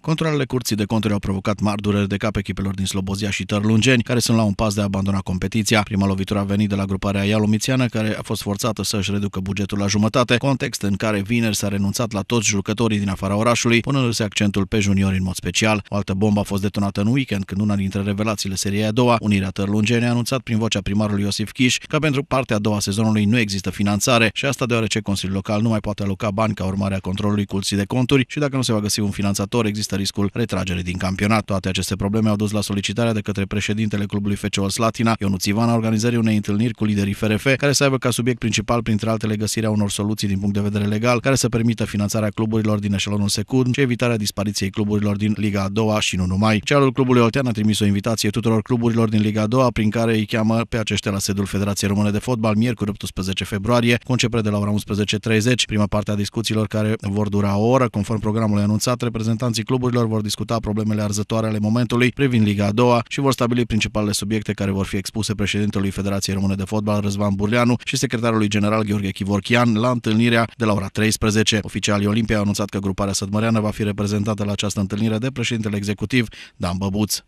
Controlele curții de conturi au provocat mari dureri de cap echipelor din Slobozia și Tărlungeni, care sunt la un pas de a abandona competiția. Prima lovitură a venit de la gruparea Ialomițiană, care a fost forțată să-și reducă bugetul la jumătate, context în care vineri s-a renunțat la toți jucătorii din afara orașului, punându-se accentul pe juniori în mod special. O altă bombă a fost detonată în weekend, când una dintre revelațiile seriei a doua, Unirea Tărlungeni, a anunțat prin vocea primarului Iosif Chiș că pentru partea a doua sezonului nu există finanțare și asta deoarece Consiliul Local nu mai poate aloca bani ca urmare a controlului curții de conturi și dacă nu se va găsi un finanțator, există există riscul retragerii din campionat. Toate aceste probleme au dus la solicitarea de către președintele clubului FC Slatina, Ionuț Ivan, a organizării unei întâlniri cu liderii FRF, care să aibă ca subiect principal, printre altele, găsirea unor soluții din punct de vedere legal, care să permită finanțarea cluburilor din eșelonul secund și evitarea dispariției cluburilor din Liga a doua și nu numai. Cealul clubului Oltean a trimis o invitație tuturor cluburilor din Liga a doua, prin care îi cheamă pe aceștia la sedul Federației Române de Fotbal, miercuri 18 februarie, cu începere de la ora 11.30, prima parte a discuțiilor care vor dura o oră, conform programului anunțat, reprezentanții clubului cluburilor vor discuta problemele arzătoare ale momentului privind Liga a doua și vor stabili principalele subiecte care vor fi expuse președintelui Federației Române de Fotbal Răzvan Burleanu și secretarului general Gheorghe Chivorchian la întâlnirea de la ora 13. Oficialii Olimpia au anunțat că gruparea sădmăreană va fi reprezentată la această întâlnire de președintele executiv Dan Băbuț.